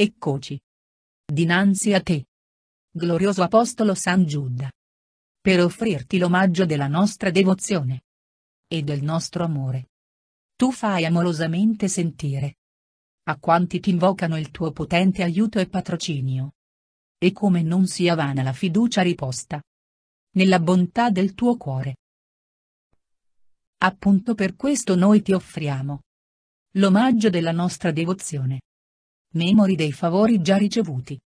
eccoci. Dinanzi a te. Glorioso Apostolo San Giuda. Per offrirti l'omaggio della nostra devozione. E del nostro amore. Tu fai amorosamente sentire. A quanti ti invocano il tuo potente aiuto e patrocinio. E come non sia vana la fiducia riposta. Nella bontà del tuo cuore. Appunto per questo noi ti offriamo l'omaggio della nostra devozione memori dei favori già ricevuti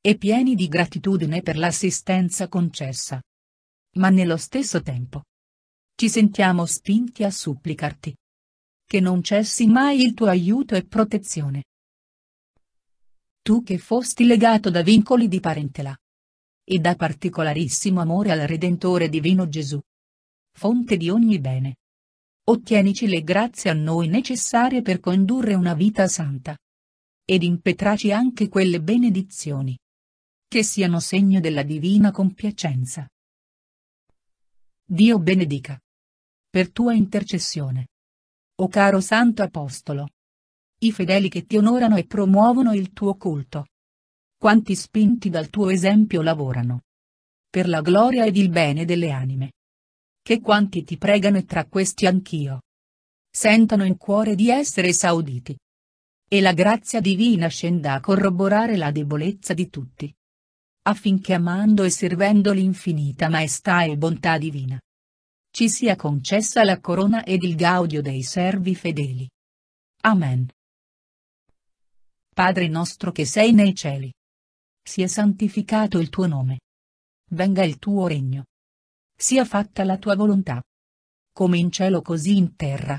e pieni di gratitudine per l'assistenza concessa. Ma nello stesso tempo ci sentiamo spinti a supplicarti che non cessi mai il tuo aiuto e protezione. Tu che fosti legato da vincoli di parentela e da particolarissimo amore al Redentore Divino Gesù, fonte di ogni bene. Ottienici le grazie a noi necessarie per condurre una vita santa, ed impetraci anche quelle benedizioni. Che siano segno della divina compiacenza. Dio benedica. Per tua intercessione. O caro Santo Apostolo. I fedeli che ti onorano e promuovono il tuo culto. Quanti spinti dal tuo esempio lavorano. Per la gloria ed il bene delle anime. Che quanti ti pregano e tra questi anch'io. Sentano in cuore di essere sauditi. E la grazia divina scenda a corroborare la debolezza di tutti. Affinché amando e servendo l'infinita maestà e bontà divina. Ci sia concessa la corona ed il gaudio dei servi fedeli. Amen. Padre nostro che sei nei cieli. Sia santificato il tuo nome. Venga il tuo regno. Sia fatta la tua volontà. Come in cielo così in terra.